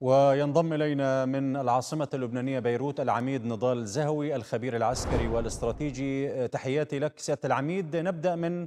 وينضم إلينا من العاصمة اللبنانية بيروت العميد نضال زهوي الخبير العسكري والاستراتيجي تحياتي لك سيادة العميد نبدأ من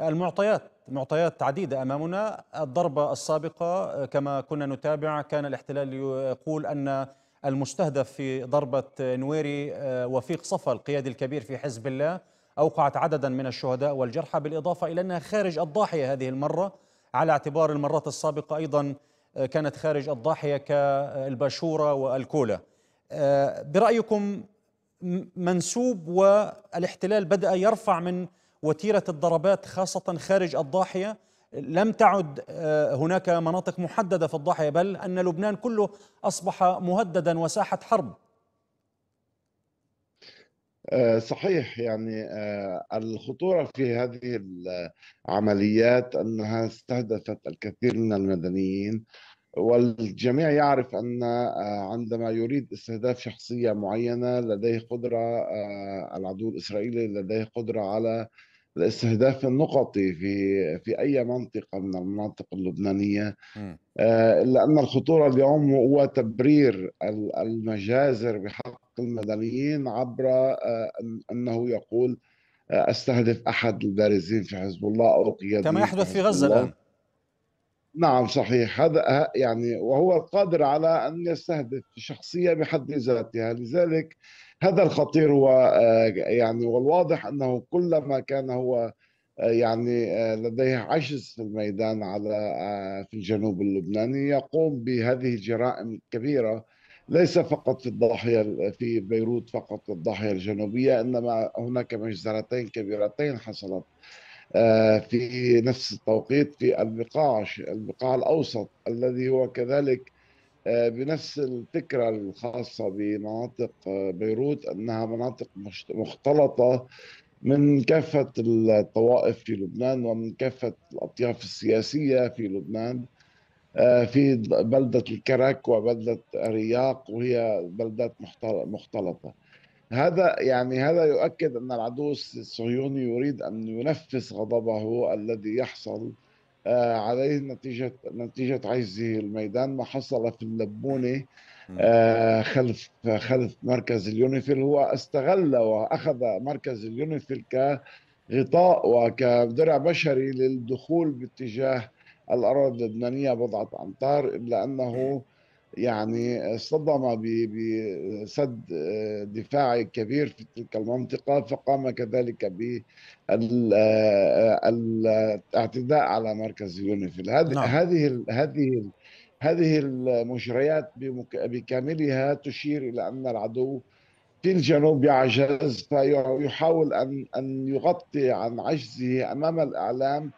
المعطيات معطيات عديدة أمامنا الضربة السابقة كما كنا نتابع كان الاحتلال يقول أن المستهدف في ضربة نويري آه، وفيق صفا القيادي الكبير في حزب الله أوقعت عددا من الشهداء والجرحى بالإضافة إلى أنها خارج الضاحية هذه المرة على اعتبار المرات السابقة أيضا كانت خارج الضاحية كالباشورة والكولا آه، برأيكم منسوب والاحتلال بدأ يرفع من وتيرة الضربات خاصة خارج الضاحية لم تعد آه، هناك مناطق محددة في الضاحية بل أن لبنان كله أصبح مهددا وساحة حرب آه، صحيح يعني آه، الخطورة في هذه العمليات أنها استهدفت الكثير من المدنيين والجميع يعرف أن آه، عندما يريد استهداف شخصية معينة لديه قدرة العدو الإسرائيلي لديه قدرة على الاستهداف النقطي في في اي منطقه من المناطق اللبنانيه آه، الا ان الخطوره اليوم هو تبرير المجازر بحق المدنيين عبر آه، انه يقول آه، استهدف احد البارزين في حزب الله او قياديين كما يحدث في غزه الان نعم صحيح هذا أه، يعني وهو القادر على أن يستهدف شخصية بحد ذاتها لذلك هذا الخطير هو آه، يعني والواضح أنه كلما كان هو آه، يعني لديه عجز في الميدان على في الجنوب اللبناني يقوم بهذه الجرائم الكبيره ليس فقط في الضاحيه في بيروت فقط الضاحيه الجنوبيه انما هناك مجزرتين كبيرتين حصلت آه، في نفس التوقيت في النقاش البقاع الأوسط الذي هو كذلك آه، بنفس الفكرة الخاصة بمناطق آه، بيروت أنها مناطق مختلطة من كافة الطوائف في لبنان ومن كافة الأطياف السياسية في لبنان في بلدة الكرك وبلدة ارياق وهي بلدات مختلطة هذا يعني هذا يؤكد ان العدو الصهيوني يريد ان ينفس غضبه الذي يحصل آه، عليه نتيجه نتيجه عجزه الميدان ما حصل في اللبونه آه، خلف خلف مركز اليونيفيل هو استغل واخذ مركز اليونيفيل كغطاء وكدرع بشري للدخول باتجاه الاراضي اللبنانيه بضعه امتار الا انه يعني صدم بسد آه، دفاعي كبير في تلك المنطقة فقام كذلك بالاعتداء آه، على مركز يونيفيل هذه نعم. هذه هذه هذه المشريات بكاملها تشير إلى أن العدو في الجنوب يعجز فيحاول أن أن يغطي عن عجزه أمام الإعلام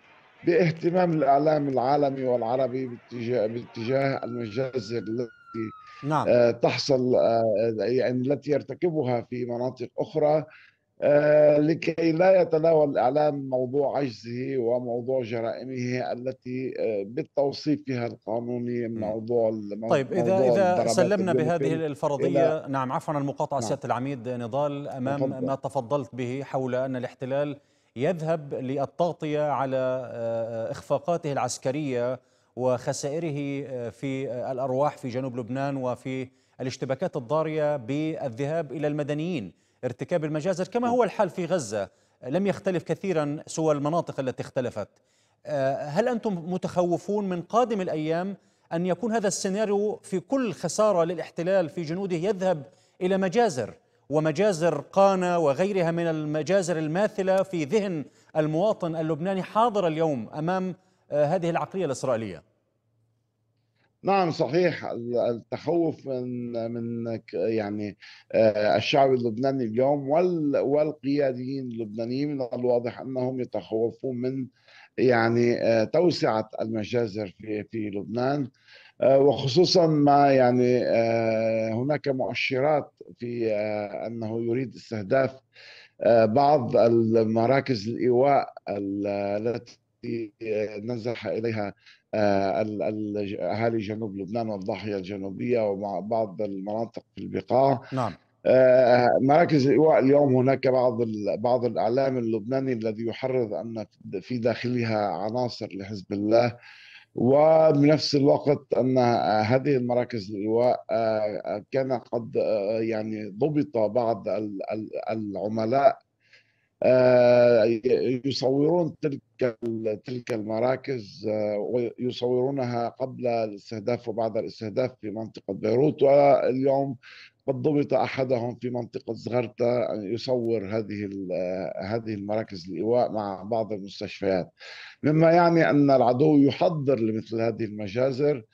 باهتمام الاعلام العالمي والعربي باتجاه باتجاه المجازر التي نعم. آه، تحصل آه، يعني التي يرتكبها في مناطق اخرى آه، لكي لا يتناول الاعلام موضوع عجزه وموضوع جرائمه التي فيها القانوني موضوع طيب اذا موضوع اذا سلمنا بهذه الفرضيه نعم عفوا المقاطعه نعم. سياده العميد نضال امام ما تفضلت به حول ان الاحتلال يذهب للتغطية على آه، إخفاقاته العسكرية وخسائره آه، في آه، الأرواح في جنوب لبنان وفي الاشتباكات الضارية بالذهاب إلى المدنيين ارتكاب المجازر كما هو الحال في غزة لم يختلف كثيرا سوى المناطق التي اختلفت هل أنتم متخوفون من قادم الأيام أن يكون هذا السيناريو في كل خسارة للاحتلال في جنوده يذهب إلى مجازر ومجازر قانا وغيرها من المجازر الماثله في ذهن المواطن اللبناني حاضر اليوم امام آه، هذه العقليه الاسرائيليه. نعم صحيح التخوف من من يعني آه، الشعب اللبناني اليوم والقياديين اللبنانيين من الواضح انهم يتخوفون من يعني آه، توسعه المجازر في في لبنان آه، وخصوصا ما يعني آه، هناك مؤشرات في آه، انه يريد استهداف بعض المراكز الايواء التي نزح اليها اهالي جنوب لبنان والضاحيه الجنوبيه ومع بعض المناطق في البقاع نعم مراكز الايواء اليوم هناك بعض بعض الاعلام اللبناني الذي يحرض ان في داخلها عناصر لحزب الله وبنفس الوقت ان هذه المراكز الايواء آه، كان قد آه، يعني ضبط بعض العملاء آه، يصورون تلك تلك المراكز ويصورونها قبل الاستهداف وبعد الاستهداف في منطقه بيروت واليوم قد ضبط احدهم في منطقه زغرتا ان يصور هذه هذه المراكز الايواء مع بعض المستشفيات مما يعني ان العدو يحضر لمثل هذه المجازر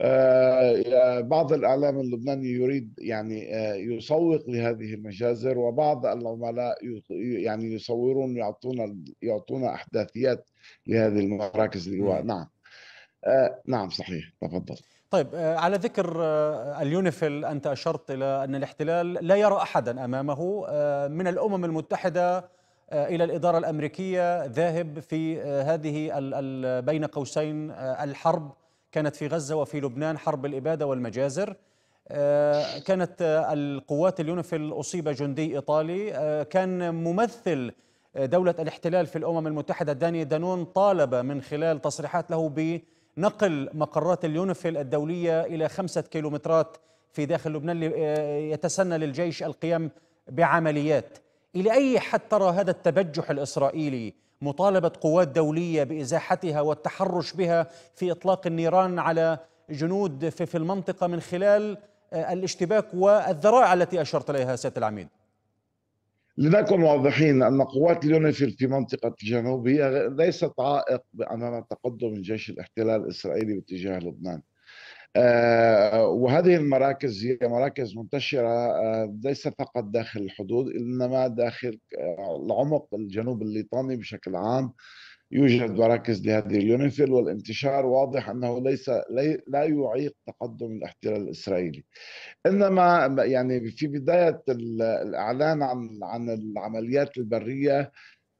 آه، بعض الاعلام اللبناني يريد يعني آه، يسوق لهذه المجازر وبعض العملاء يعني يصورون يعطونا يعطونا احداثيات لهذه المراكز الايواء نعم آه، نعم صحيح تفضل طيب آه، على ذكر آه، اليونيفيل أنت أشرت إلى أن الاحتلال لا يرى أحدا أمامه من الأمم المتحدة إلى الإدارة الأمريكية ذاهب في هذه بين قوسين الحرب كانت في غزة وفي لبنان حرب الإبادة والمجازر كانت القوات اليونيفيل أصيب جندي إيطالي كان ممثل دولة الاحتلال في الأمم المتحدة داني دانون طالب من خلال تصريحات له ب نقل مقرات اليونيفيل الدولية إلى خمسة كيلومترات في داخل لبنان آه، يتسنى للجيش القيام بعمليات إلى أي حد ترى هذا التبجح الإسرائيلي مطالبة قوات دولية بإزاحتها والتحرش بها في إطلاق النيران على جنود في المنطقة من خلال آه، الاشتباك والذرائع التي أشرت إليها سيادة العميد لنكن واضحين أن قوات اليونيفيل في منطقة الجنوب هي ليست عائق أمام تقدم جيش الاحتلال الإسرائيلي باتجاه لبنان آه، وهذه المراكز هي مراكز منتشرة آه، ليس فقط داخل الحدود إنما داخل آه، العمق الجنوب الليطاني بشكل عام يوجد مراكز لهذه اليونيفيل والانتشار واضح انه ليس لا يعيق تقدم الاحتلال الاسرائيلي انما يعني في بدايه الاعلان عن عن العمليات البريه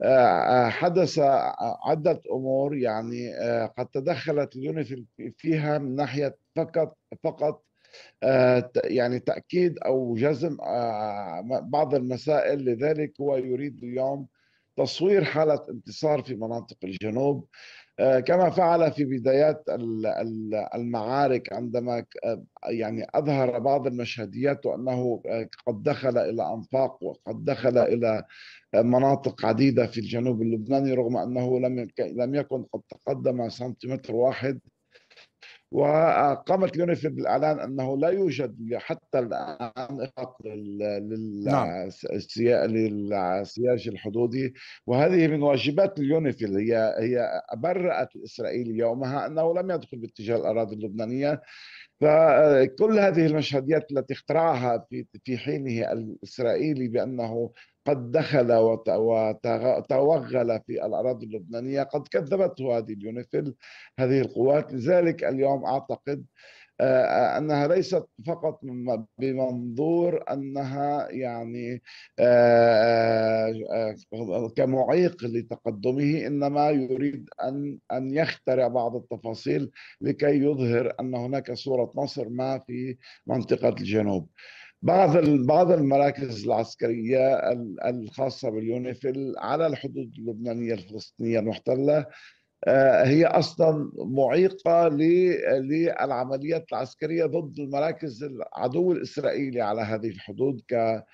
آه، آه، حدث عدة أمور يعني آه، قد تدخلت اليونيفيل فيها من ناحية فقط فقط يعني تأكيد أو جزم بعض المسائل لذلك هو يريد اليوم تصوير حالة انتصار في مناطق الجنوب آه، كما فعل في بدايات المعارك عندما آه، يعني اظهر بعض المشهديات انه آه، قد دخل الى انفاق وقد دخل الى مناطق عديده في الجنوب اللبناني رغم انه لم لم يكن قد تقدم سنتيمتر واحد وقامت اليونيفيل بالاعلان انه لا يوجد حتى الان اطلاق نعم. للسياج الحدودي وهذه من واجبات اليونيفيل هي هي برأت اسرائيل يومها انه لم يدخل باتجاه الاراضي اللبنانيه فكل هذه المشهديات التي اخترعها في في حينه الاسرائيلي بانه قد دخل وتوغل في الاراضي اللبنانيه قد كذبته هذه اليونيفيل هذه القوات لذلك اليوم اليوم اعتقد آه، انها ليست فقط بمنظور انها يعني آه، آه، كمعيق لتقدمه انما يريد ان ان يخترع بعض التفاصيل لكي يظهر ان هناك صوره نصر ما في منطقه الجنوب. بعض بعض المراكز العسكريه الخاصه باليونيفيل على الحدود اللبنانيه الفلسطينيه المحتله آه، هي اصلا معيقه للعمليات العسكريه ضد المراكز العدو الاسرائيلي على هذه الحدود ك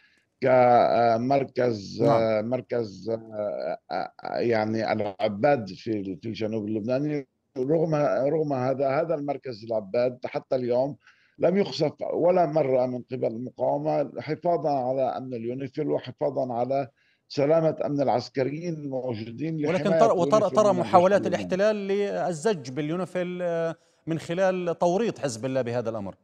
كمركز نعم. مركز آه، آه، يعني العباد في في الجنوب اللبناني رغم رغم هذا هذا المركز العباد حتى اليوم لم يخسف ولا مره من قبل المقاومه حفاظا على امن اليونيفيل وحفاظا على سلامه امن العسكريين الموجودين ولكن ترى وترى ترى محاولات الاحتلال للزج باليونيفيل آه، من خلال توريط حزب الله بهذا الامر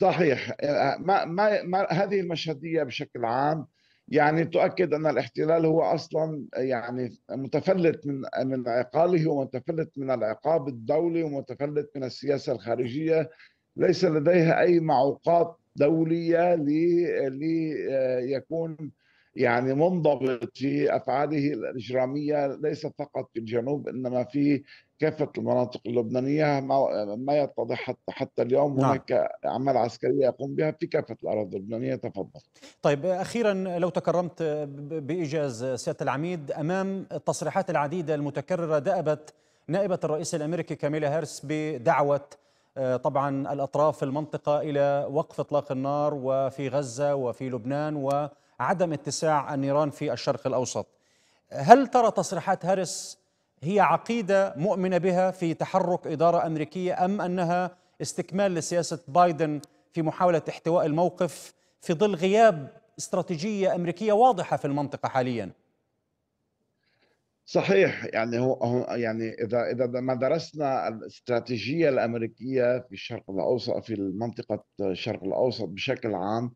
صحيح آه، ما ما, ما هذه المشهديه بشكل عام يعني تؤكد ان الاحتلال هو اصلا آه، يعني متفلت من من عقاله ومتفلت من العقاب الدولي ومتفلت من السياسه الخارجيه ليس لديها اي معوقات دوليه ليكون لي يعني منضبط في افعاله الاجراميه ليس فقط في الجنوب انما في كافه المناطق اللبنانيه ما يتضح حتى, حتى اليوم نعم. هناك اعمال عسكريه يقوم بها في كافه الاراضي اللبنانيه تفضل. طيب اخيرا لو تكرمت بايجاز سياده العميد امام التصريحات العديده المتكرره دأبت نائبه الرئيس الامريكي كاميلا هيرس بدعوه آه، طبعا الاطراف في المنطقه الى وقف اطلاق النار وفي غزه وفي لبنان و عدم اتساع النيران في الشرق الاوسط. هل ترى تصريحات هاريس هي عقيده مؤمنه بها في تحرك اداره امريكيه ام انها استكمال لسياسه بايدن في محاوله احتواء الموقف في ظل غياب استراتيجيه امريكيه واضحه في المنطقه حاليا؟ صحيح يعني هو يعني اذا اذا ما درسنا الاستراتيجيه الامريكيه في الشرق الاوسط في منطقه الشرق الاوسط بشكل عام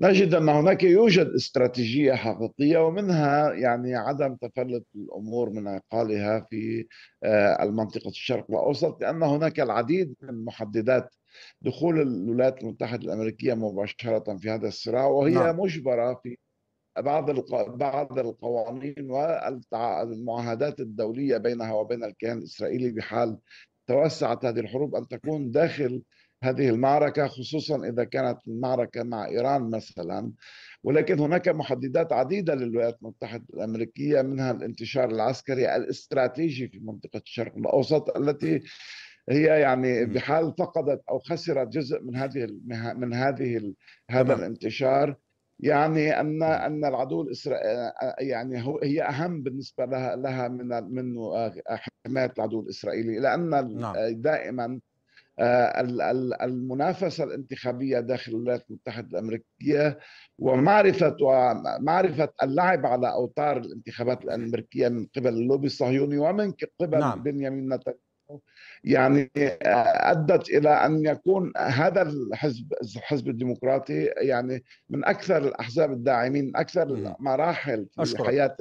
نجد ان هناك يوجد استراتيجيه حقيقيه ومنها يعني عدم تفلت الامور من عقالها في آه، المنطقه الشرق الاوسط لان هناك العديد من محددات دخول الولايات المتحده الامريكيه مباشره في هذا الصراع وهي نعم. مجبره في بعض بعض القوانين والمعاهدات الدوليه بينها وبين الكيان الاسرائيلي بحال توسعت هذه الحروب ان تكون داخل هذه المعركة خصوصا إذا كانت المعركة مع إيران مثلا ولكن هناك محددات عديدة للولايات المتحدة الأمريكية منها الانتشار العسكري الاستراتيجي في منطقة الشرق الأوسط التي هي يعني بحال فقدت أو خسرت جزء من هذه من هذه هذا الانتشار يعني ان ان العدو الاسرائيلي يعني هو هي اهم بالنسبه لها لها من من حمايه العدو الاسرائيلي لان نعم. دائما آه، المنافسه الانتخابيه داخل الولايات المتحده الامريكيه ومعرفه معرفه اللعب على اوتار الانتخابات الامريكيه من قبل اللوبي الصهيوني ومن قبل نعم. بنيامين نتنياهو يعني آه، ادت الى ان يكون هذا الحزب الحزب الديمقراطي يعني من اكثر الاحزاب الداعمين من اكثر المراحل في حياه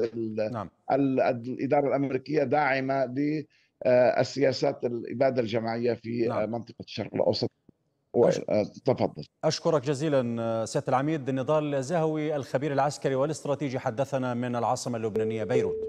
نعم. الاداره الامريكيه داعمه ل آه، السياسات الاباده الجماعيه في آه، نعم. منطقه الشرق الاوسط آه، تفضل أشكرك جزيلا سيادة العميد نضال زهوي الخبير العسكري والاستراتيجي حدثنا من العاصمة اللبنانية بيروت